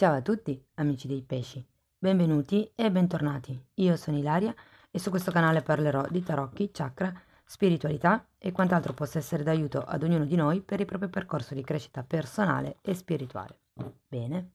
Ciao a tutti amici dei pesci, benvenuti e bentornati. Io sono Ilaria e su questo canale parlerò di tarocchi, chakra, spiritualità e quant'altro possa essere d'aiuto ad ognuno di noi per il proprio percorso di crescita personale e spirituale. Bene.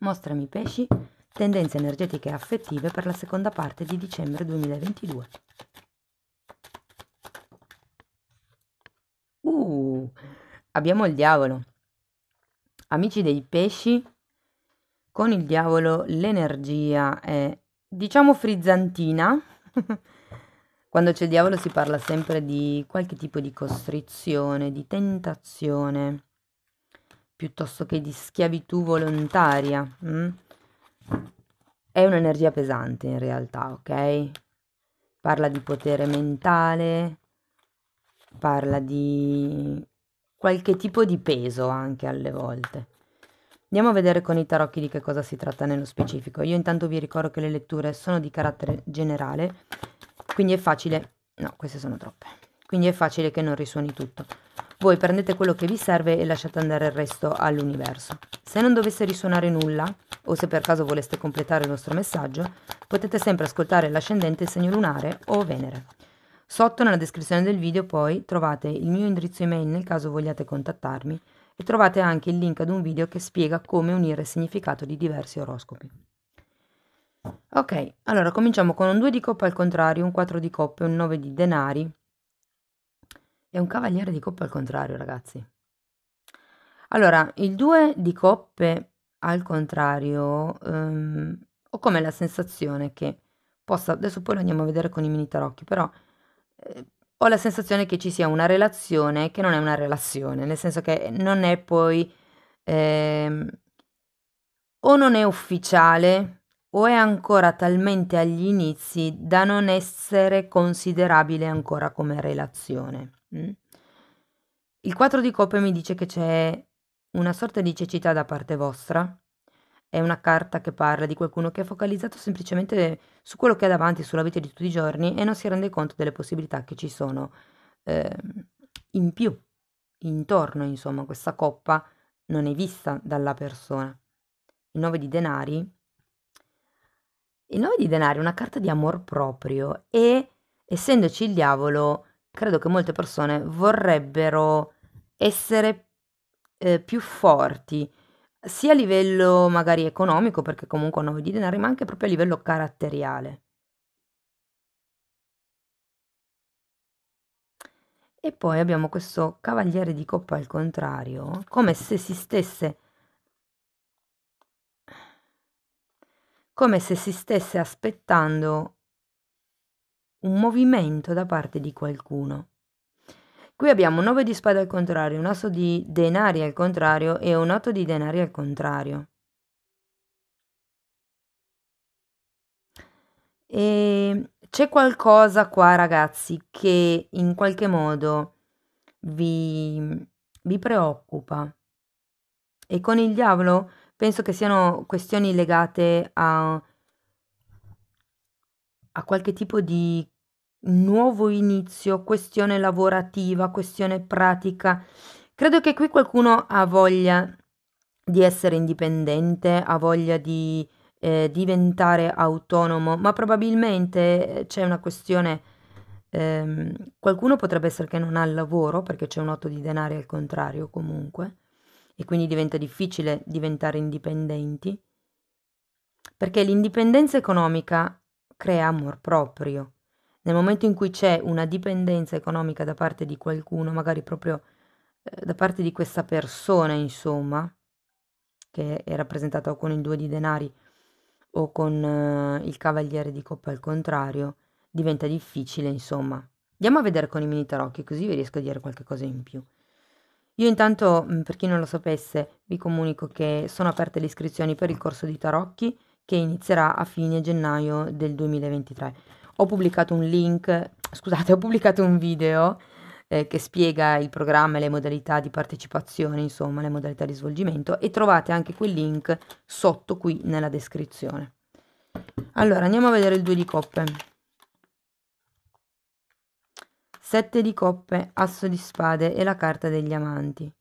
Mostrami pesci, tendenze energetiche e affettive per la seconda parte di dicembre 2022. abbiamo il diavolo. Amici dei pesci, con il diavolo l'energia è, diciamo, frizzantina. Quando c'è il diavolo si parla sempre di qualche tipo di costrizione, di tentazione, piuttosto che di schiavitù volontaria. Mm? È un'energia pesante in realtà, ok? Parla di potere mentale, parla di qualche tipo di peso anche alle volte. Andiamo a vedere con i tarocchi di che cosa si tratta nello specifico. Io intanto vi ricordo che le letture sono di carattere generale, quindi è facile... No, queste sono troppe. Quindi è facile che non risuoni tutto. Voi prendete quello che vi serve e lasciate andare il resto all'universo. Se non dovesse risuonare nulla, o se per caso voleste completare il vostro messaggio, potete sempre ascoltare l'ascendente segno lunare o Venere. Sotto nella descrizione del video poi trovate il mio indirizzo email nel caso vogliate contattarmi e trovate anche il link ad un video che spiega come unire il significato di diversi oroscopi. Ok, allora cominciamo con un 2 di coppa al contrario, un 4 di coppe, un 9 di denari e un cavaliere di coppe al contrario, ragazzi. Allora, il 2 di coppe al contrario um, ho come la sensazione che possa, adesso poi lo andiamo a vedere con i mini tarocchi, però ho la sensazione che ci sia una relazione che non è una relazione, nel senso che non è poi eh, o non è ufficiale o è ancora talmente agli inizi da non essere considerabile ancora come relazione. Mm? Il 4 di coppe mi dice che c'è una sorta di cecità da parte vostra è una carta che parla di qualcuno che è focalizzato semplicemente su quello che ha davanti, sulla vita di tutti i giorni e non si rende conto delle possibilità che ci sono eh, in più, intorno, insomma, questa coppa non è vista dalla persona. Il 9 di denari. Il 9 di denari è una carta di amor proprio e essendoci il diavolo, credo che molte persone vorrebbero essere eh, più forti, sia a livello magari economico, perché comunque hanno di denari, ma anche proprio a livello caratteriale. E poi abbiamo questo cavaliere di coppa al contrario, come se si stesse come se si stesse aspettando un movimento da parte di qualcuno. Qui abbiamo un 9 di spade al contrario, un asso di denari al contrario e un 8 di denari al contrario. E ehm, c'è qualcosa qua, ragazzi, che in qualche modo vi, vi preoccupa. E con il diavolo penso che siano questioni legate a, a qualche tipo di nuovo inizio, questione lavorativa, questione pratica. Credo che qui qualcuno ha voglia di essere indipendente, ha voglia di eh, diventare autonomo, ma probabilmente eh, c'è una questione, ehm, qualcuno potrebbe essere che non ha il lavoro perché c'è un otto di denari al contrario comunque, e quindi diventa difficile diventare indipendenti, perché l'indipendenza economica crea amor proprio nel momento in cui c'è una dipendenza economica da parte di qualcuno, magari proprio eh, da parte di questa persona, insomma, che è rappresentata con il due di denari o con eh, il cavaliere di coppa al contrario, diventa difficile, insomma. Andiamo a vedere con i mini tarocchi, così vi riesco a dire qualche cosa in più. Io intanto, mm, per chi non lo sapesse, vi comunico che sono aperte le iscrizioni per il corso di tarocchi che inizierà a fine gennaio del 2023. Ho pubblicato un link, scusate, ho pubblicato un video eh, che spiega il programma e le modalità di partecipazione, insomma, le modalità di svolgimento e trovate anche quel link sotto qui nella descrizione. Allora, andiamo a vedere il 2 di coppe. 7 di coppe, asso di spade e la carta degli amanti.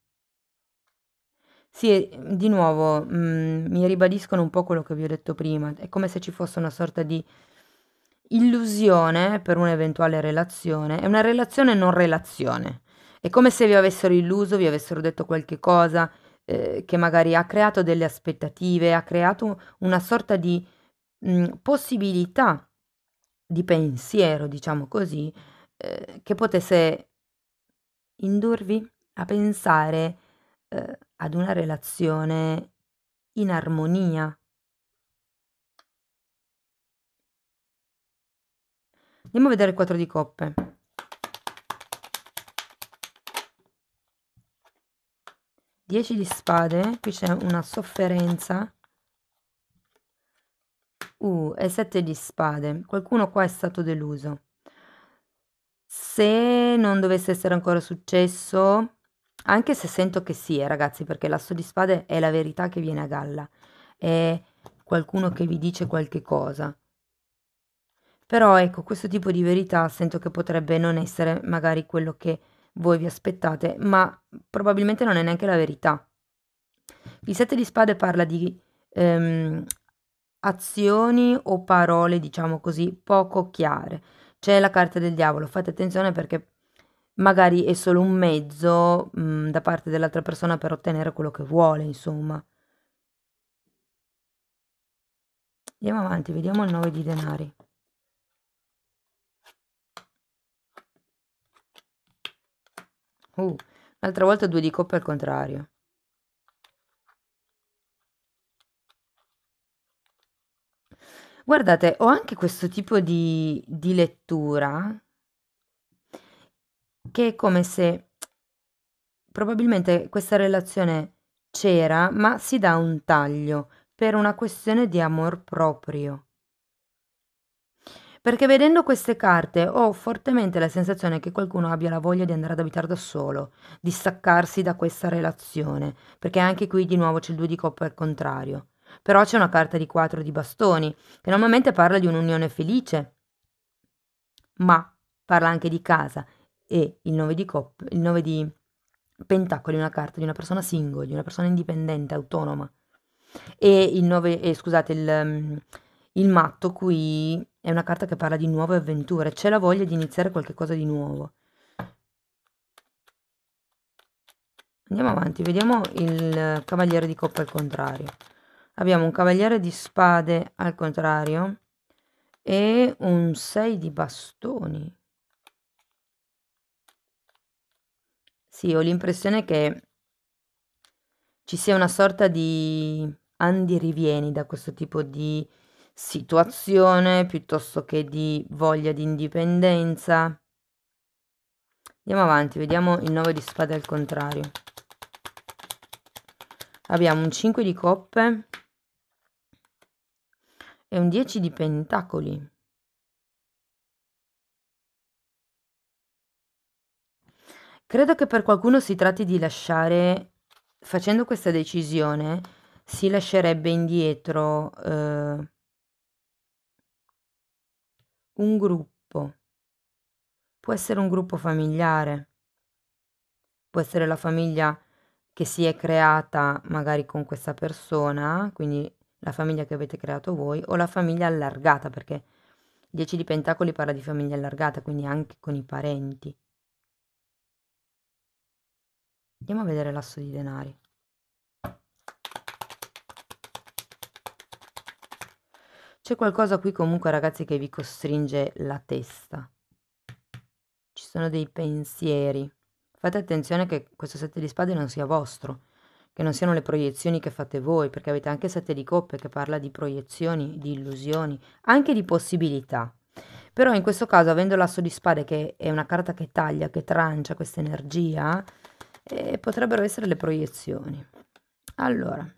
Sì, di nuovo mh, mm, mi ribadiscono un po' quello che vi ho detto prima, è come se ci fosse una sorta di Illusione per un'eventuale relazione è una relazione non relazione. È come se vi avessero illuso, vi avessero detto qualche cosa eh, che magari ha creato delle aspettative, ha creato una sorta di mh, mm, possibilità di pensiero, diciamo così, eh, che potesse indurvi a pensare eh, ad una relazione in armonia, Andiamo a vedere il 4 di coppe. Dieci di spade, qui c'è una sofferenza. Uh, e 7 di spade. Qualcuno qua è stato deluso. Se non dovesse essere ancora successo, anche se sento che sì, eh, ragazzi, perché l'asso di spade è la verità che viene a galla. È qualcuno che vi dice qualche cosa. Però ecco, questo tipo di verità sento che potrebbe non essere magari quello che voi vi aspettate, ma probabilmente non è neanche la verità. Il sette di spade parla di ehm, azioni o parole, diciamo così, poco chiare. C'è la carta del diavolo, fate attenzione perché magari è solo un mezzo mh, mm, da parte dell'altra persona per ottenere quello che vuole, insomma. Andiamo avanti, vediamo il 9 di denari. Uh, un'altra volta due di coppe al contrario. Guardate, ho anche questo tipo di, di, lettura che è come se probabilmente questa relazione c'era, ma si dà un taglio per una questione di amor proprio perché vedendo queste carte ho fortemente la sensazione che qualcuno abbia la voglia di andare ad abitare da solo, di staccarsi da questa relazione, perché anche qui di nuovo c'è il 2 di coppa al contrario. Però c'è una carta di 4 di bastoni, che normalmente parla di un'unione felice, ma parla anche di casa e il 9 di, cop- il 9 di pentacoli è una carta di una persona singola, di una persona indipendente, autonoma. E il 9, eh, scusate, il, mm, il matto qui è una carta che parla di nuove avventure, c'è la voglia di iniziare qualcosa di nuovo. Andiamo avanti, vediamo il cavaliere di coppa al contrario. Abbiamo un cavaliere di spade al contrario e un 6 di bastoni. Sì, ho l'impressione che ci sia una sorta di andirivieni da questo tipo di situazione piuttosto che di voglia di indipendenza. Andiamo avanti, vediamo il 9 di spade al contrario. Abbiamo un 5 di coppe e un 10 di pentacoli. Credo che per qualcuno si tratti di lasciare, facendo questa decisione, si lascerebbe indietro eh, un gruppo. Può essere un gruppo familiare, può essere la famiglia che si è creata magari con questa persona, quindi la famiglia che avete creato voi, o la famiglia allargata, perché 10 di Pentacoli parla di famiglia allargata, quindi anche con i parenti. Andiamo a vedere l'asso di denari. C'è qualcosa qui comunque ragazzi che vi costringe la testa. Ci sono dei pensieri. Fate attenzione che questo sette di spade non sia vostro, che non siano le proiezioni che fate voi, perché avete anche sette di coppe che parla di proiezioni, di illusioni, anche di possibilità. Però in questo caso, avendo l'asso di spade, che è una carta che taglia, che trancia questa energia, eh, potrebbero essere le proiezioni. Allora,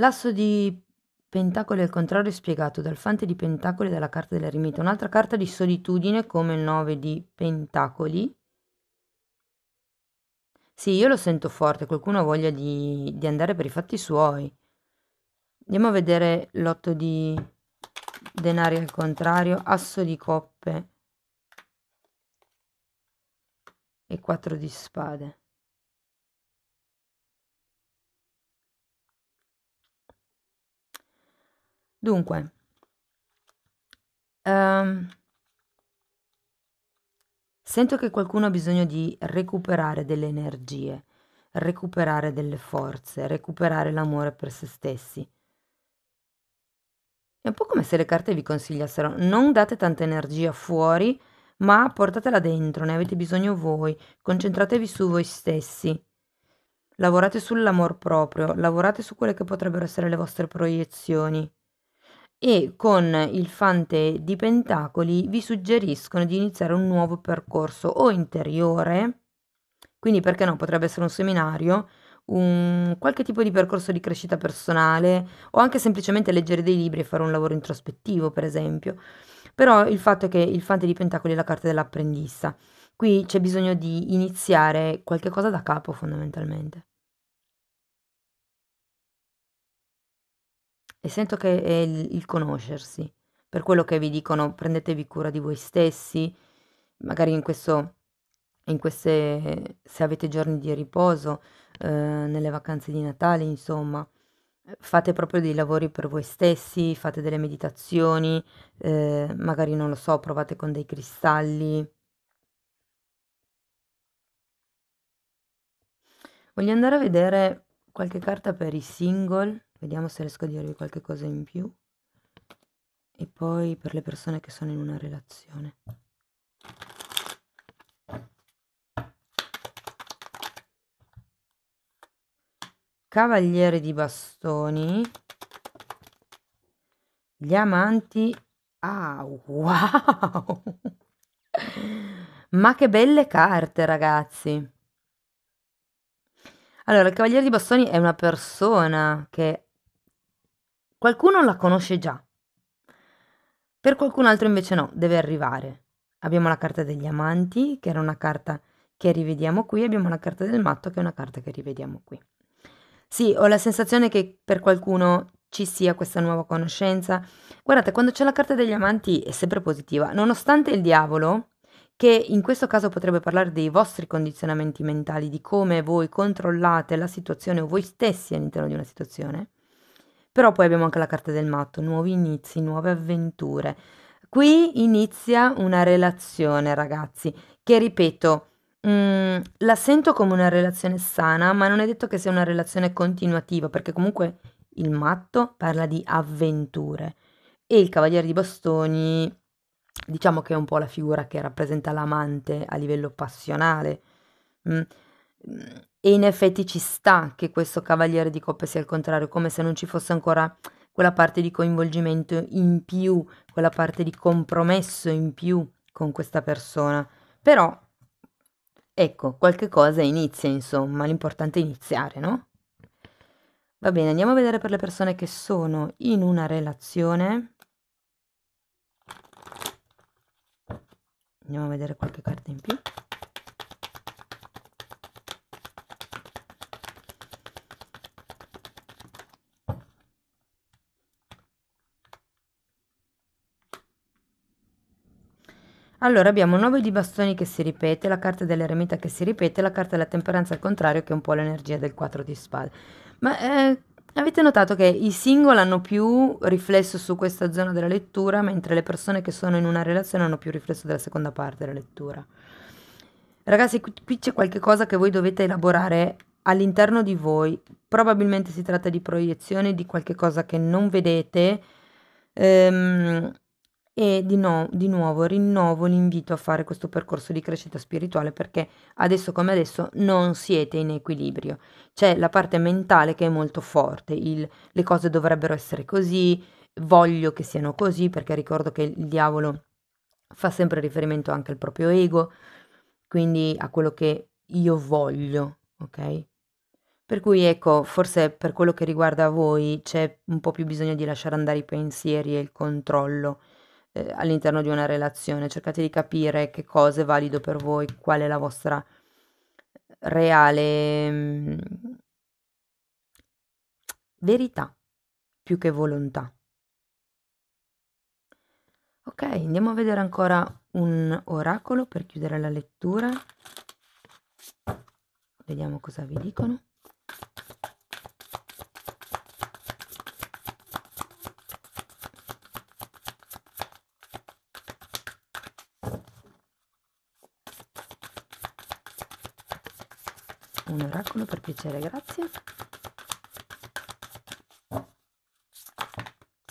L'asso di pentacoli al contrario è spiegato dal fante di pentacoli e dalla carta dell'eremita. Un'altra carta di solitudine come il 9 di pentacoli. Sì, io lo sento forte, qualcuno ha voglia di, di andare per i fatti suoi. Andiamo a vedere l'otto di denari al contrario, asso di coppe e quattro di spade. Dunque, ehm, sento che qualcuno ha bisogno di recuperare delle energie, recuperare delle forze, recuperare l'amore per se stessi. È un po' come se le carte vi consigliassero, non date tanta energia fuori, ma portatela dentro, ne avete bisogno voi, concentratevi su voi stessi, lavorate sull'amor proprio, lavorate su quelle che potrebbero essere le vostre proiezioni e con il Fante di Pentacoli vi suggeriscono di iniziare un nuovo percorso o interiore, quindi perché no, potrebbe essere un seminario, un, qualche tipo di percorso di crescita personale o anche semplicemente leggere dei libri e fare un lavoro introspettivo, per esempio. Però il fatto è che il Fante di Pentacoli è la carta dell'apprendista. Qui c'è bisogno di iniziare qualche cosa da capo fondamentalmente. e sento che è il, il conoscersi, per quello che vi dicono prendetevi cura di voi stessi, magari in questo in queste, se avete giorni di riposo, eh, nelle vacanze di Natale, insomma, fate proprio dei lavori per voi stessi, fate delle meditazioni, eh, magari non lo so, provate con dei cristalli. Voglio andare a vedere qualche carta per i single Vediamo se riesco a dirvi qualche cosa in più. E poi per le persone che sono in una relazione. Cavaliere di bastoni. Gli amanti. Ah, wow! Ma che belle carte, ragazzi! Allora, il Cavaliere di Bastoni è una persona che Qualcuno la conosce già. Per qualcun altro invece no, deve arrivare. Abbiamo la carta degli amanti, che era una carta che rivediamo qui, abbiamo la carta del matto, che è una carta che rivediamo qui. Sì, ho la sensazione che per qualcuno ci sia questa nuova conoscenza. Guardate, quando c'è la carta degli amanti è sempre positiva, nonostante il diavolo, che in questo caso potrebbe parlare dei vostri condizionamenti mentali, di come voi controllate la situazione o voi stessi all'interno di una situazione. Però poi abbiamo anche la carta del matto, nuovi inizi, nuove avventure. Qui inizia una relazione, ragazzi, che ripeto, mh, mm, la sento come una relazione sana, ma non è detto che sia una relazione continuativa, perché comunque il matto parla di avventure e il cavaliere di bastoni diciamo che è un po' la figura che rappresenta l'amante a livello passionale. Mm. E in effetti ci sta che questo cavaliere di coppe sia il contrario, come se non ci fosse ancora quella parte di coinvolgimento in più, quella parte di compromesso in più con questa persona. Però, ecco, qualche cosa inizia, insomma, l'importante è iniziare, no? Va bene, andiamo a vedere per le persone che sono in una relazione. Andiamo a vedere qualche carta in più. Allora abbiamo 9 di bastoni che si ripete, la carta dell'eremita che si ripete, la carta della temperanza al contrario che è un po' l'energia del 4 di spade. Ma eh, avete notato che i single hanno più riflesso su questa zona della lettura, mentre le persone che sono in una relazione hanno più riflesso della seconda parte della lettura. Ragazzi, qui c'è qualcosa che voi dovete elaborare all'interno di voi. Probabilmente si tratta di proiezioni, di qualche cosa che non vedete. Ehm, e di, no- di nuovo rinnovo l'invito a fare questo percorso di crescita spirituale perché adesso come adesso non siete in equilibrio. C'è la parte mentale che è molto forte, il, le cose dovrebbero essere così, voglio che siano così perché ricordo che il diavolo fa sempre riferimento anche al proprio ego, quindi a quello che io voglio, ok? Per cui ecco, forse per quello che riguarda voi c'è un po' più bisogno di lasciare andare i pensieri e il controllo eh, all'interno di una relazione, cercate di capire che cosa è valido per voi, qual è la vostra eh, reale mh, mm, verità più che volontà. Ok, andiamo a vedere ancora un oracolo per chiudere la lettura. Vediamo cosa vi dicono. piacere, grazie.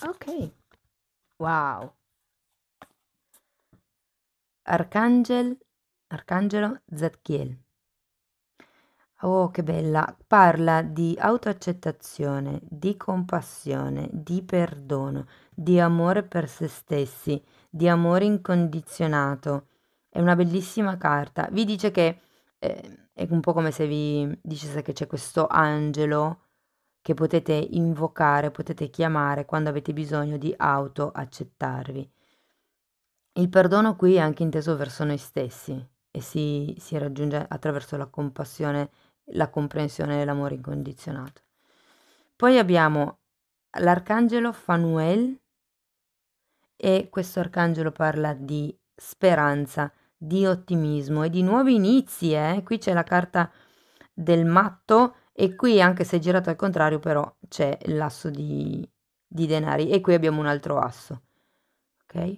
Ok, wow. Arcangel, Arcangelo Zadkiel. Oh, che bella! Parla di autoaccettazione, di compassione, di perdono, di amore per se stessi, di amore incondizionato. È una bellissima carta. Vi dice che Ehm, è un po' come se vi dicesse che c'è questo angelo che potete invocare, potete chiamare quando avete bisogno di auto accettarvi. Il perdono qui è anche inteso verso noi stessi e si, si raggiunge attraverso la compassione, la comprensione e l'amore incondizionato. Poi abbiamo l'arcangelo Fanuel e questo arcangelo parla di speranza di ottimismo e di nuovi inizi. Eh? Qui c'è la carta del matto e qui, anche se girato al contrario, però c'è l'asso di, di denari e qui abbiamo un altro asso. Ok?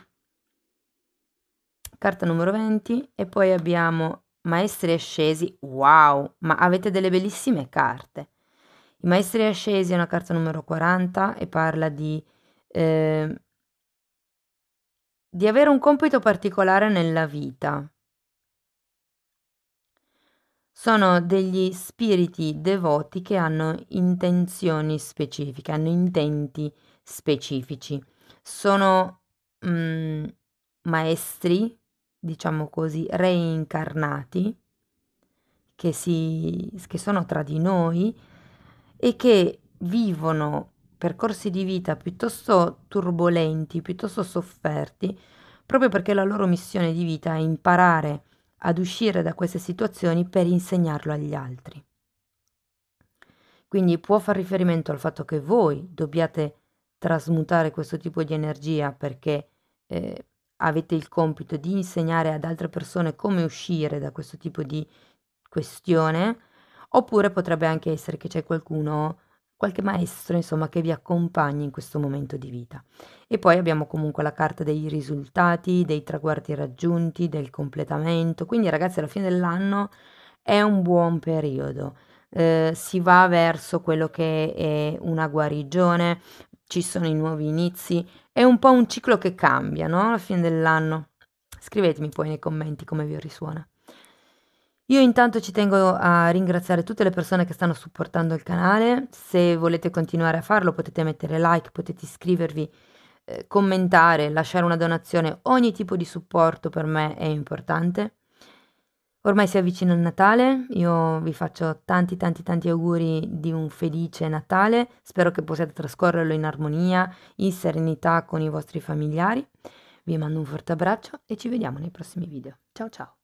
Carta numero 20 e poi abbiamo maestri ascesi. Wow, ma avete delle bellissime carte. I maestri ascesi è una carta numero 40 e parla di eh, di avere un compito particolare nella vita. Sono degli spiriti devoti che hanno intenzioni specifiche, hanno intenti specifici. Sono mm, maestri, diciamo così, reincarnati, che, si, che sono tra di noi e che vivono percorsi di vita piuttosto turbolenti, piuttosto sofferti, proprio perché la loro missione di vita è imparare ad uscire da queste situazioni per insegnarlo agli altri. Quindi può far riferimento al fatto che voi dobbiate trasmutare questo tipo di energia perché eh, avete il compito di insegnare ad altre persone come uscire da questo tipo di questione, oppure potrebbe anche essere che c'è qualcuno qualche maestro, insomma, che vi accompagni in questo momento di vita. E poi abbiamo comunque la carta dei risultati, dei traguardi raggiunti, del completamento. Quindi ragazzi, alla fine dell'anno è un buon periodo. Eh, si va verso quello che è una guarigione, ci sono i nuovi inizi, è un po' un ciclo che cambia, no? Alla fine dell'anno. Scrivetemi poi nei commenti come vi risuona. Io intanto ci tengo a ringraziare tutte le persone che stanno supportando il canale, se volete continuare a farlo potete mettere like, potete iscrivervi, eh, commentare, lasciare una donazione, ogni tipo di supporto per me è importante. Ormai si avvicina il Natale, io vi faccio tanti tanti tanti auguri di un felice Natale, spero che possiate trascorrerlo in armonia, in serenità con i vostri familiari. Vi mando un forte abbraccio e ci vediamo nei prossimi video. Ciao ciao!